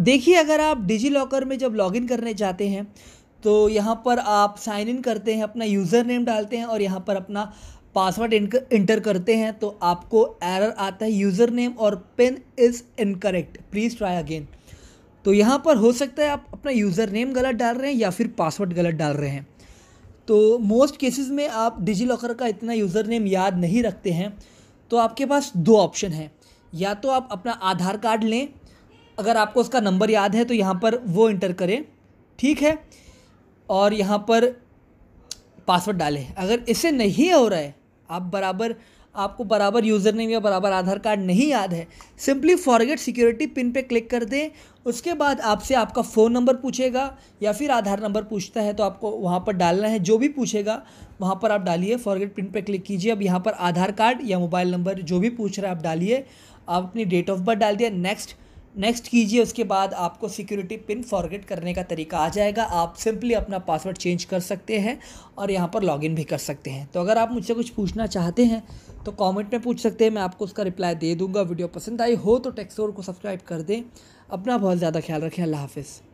देखिए अगर आप डिजी लॉकर में जब लॉगिन करने जाते हैं तो यहाँ पर आप साइन इन करते हैं अपना यूज़र नेम डालते हैं और यहाँ पर अपना पासवर्ड इंटर करते हैं तो आपको एरर आता है यूज़र नेम और pin is incorrect please try again तो यहाँ पर हो सकता है आप अपना यूज़र नेम गलत डाल रहे हैं या फिर पासवर्ड गलत डाल रहे हैं तो मोस्ट केसेस में आप डिजी लॉकर का इतना यूज़र नेम याद नहीं रखते हैं तो आपके पास दो ऑप्शन हैं या तो आप अपना आधार कार्ड लें अगर आपको उसका नंबर याद है तो यहाँ पर वो इंटर करें ठीक है और यहाँ पर पासवर्ड डालें अगर इसे नहीं हो रहा है आप बराबर आपको बराबर यूज़र नेम या बराबर आधार कार्ड नहीं याद है सिंपली फॉरगेट सिक्योरिटी पिन पे क्लिक कर दें उसके बाद आपसे आपका फ़ोन नंबर पूछेगा या फिर आधार नंबर पूछता है तो आपको वहाँ पर डालना है जो भी पूछेगा वहाँ पर आप डालिए फॉरगेट पिन पे क्लिक कीजिए अब यहाँ पर आधार कार्ड या मोबाइल नंबर जो भी पूछ रहा है आप डालिए आप अपनी डेट ऑफ बर्थ डाल दिया नेक्स्ट नेक्स्ट कीजिए उसके बाद आपको सिक्योरिटी पिन फॉरगेट करने का तरीका आ जाएगा आप सिंपली अपना पासवर्ड चेंज कर सकते हैं और यहाँ पर लॉगिन भी कर सकते हैं तो अगर आप मुझसे कुछ पूछना चाहते हैं तो कमेंट में पूछ सकते हैं मैं आपको उसका रिप्लाई दे दूंगा वीडियो पसंद आई हो तो टेक्सोर को सब्सक्राइब कर दें अपना बहुत ज़्यादा ख्याल रखें अल्लाह हाफिज़